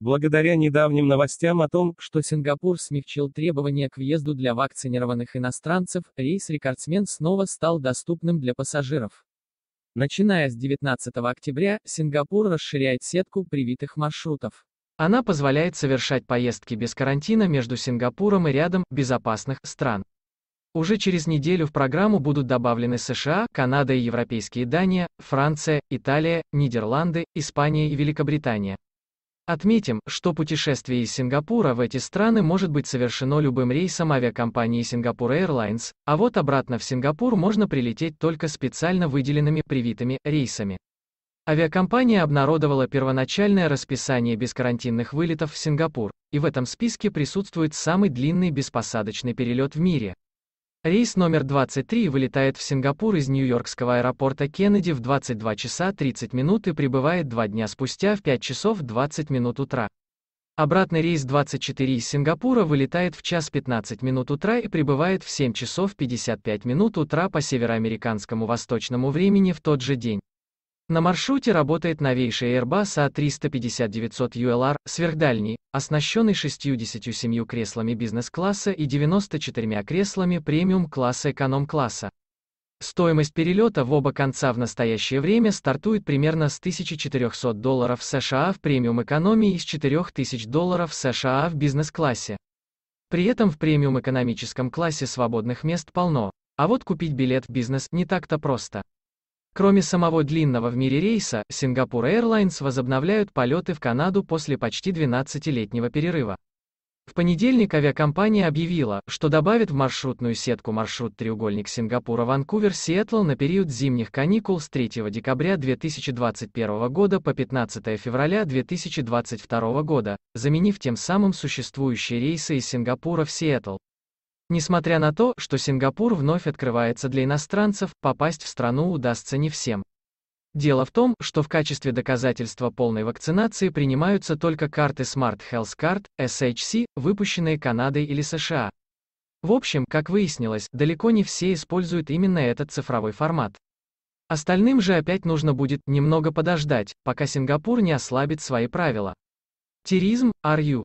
Благодаря недавним новостям о том, что Сингапур смягчил требования к въезду для вакцинированных иностранцев, рейс-рекордсмен снова стал доступным для пассажиров. Начиная с 19 октября, Сингапур расширяет сетку привитых маршрутов. Она позволяет совершать поездки без карантина между Сингапуром и рядом безопасных стран. Уже через неделю в программу будут добавлены США, Канада и европейские Дания, Франция, Италия, Нидерланды, Испания и Великобритания. Отметим, что путешествие из Сингапура в эти страны может быть совершено любым рейсом авиакомпании Singapore Airlines, а вот обратно в Сингапур можно прилететь только специально выделенными привитыми рейсами. Авиакомпания обнародовала первоначальное расписание бескарантинных вылетов в Сингапур, и в этом списке присутствует самый длинный беспосадочный перелет в мире Рейс номер 23 вылетает в Сингапур из Нью-Йоркского аэропорта Кеннеди в 22 часа 30 минут и прибывает два дня спустя в 5 часов 20 минут утра. Обратный рейс 24 из Сингапура вылетает в час 15 минут утра и прибывает в 7 часов 55 минут утра по североамериканскому восточному времени в тот же день. На маршруте работает новейший Airbus A350-900 а ULR, сверхдальний, оснащенный 67 креслами бизнес-класса и 94 креслами премиум-класса эконом-класса. Стоимость перелета в оба конца в настоящее время стартует примерно с 1400 долларов США в премиум-экономии и с 4000 долларов США в бизнес-классе. При этом в премиум-экономическом классе свободных мест полно, а вот купить билет в бизнес не так-то просто. Кроме самого длинного в мире рейса, Singapore Airlines возобновляют полеты в Канаду после почти 12-летнего перерыва. В понедельник авиакомпания объявила, что добавит в маршрутную сетку маршрут треугольник Сингапура-Ванкувер-Сиэтл на период зимних каникул с 3 декабря 2021 года по 15 февраля 2022 года, заменив тем самым существующие рейсы из Сингапура в Сиэтл. Несмотря на то, что Сингапур вновь открывается для иностранцев, попасть в страну удастся не всем. Дело в том, что в качестве доказательства полной вакцинации принимаются только карты Smart Health Card, SHC, выпущенные Канадой или США. В общем, как выяснилось, далеко не все используют именно этот цифровой формат. Остальным же опять нужно будет немного подождать, пока Сингапур не ослабит свои правила. Теризм, арью.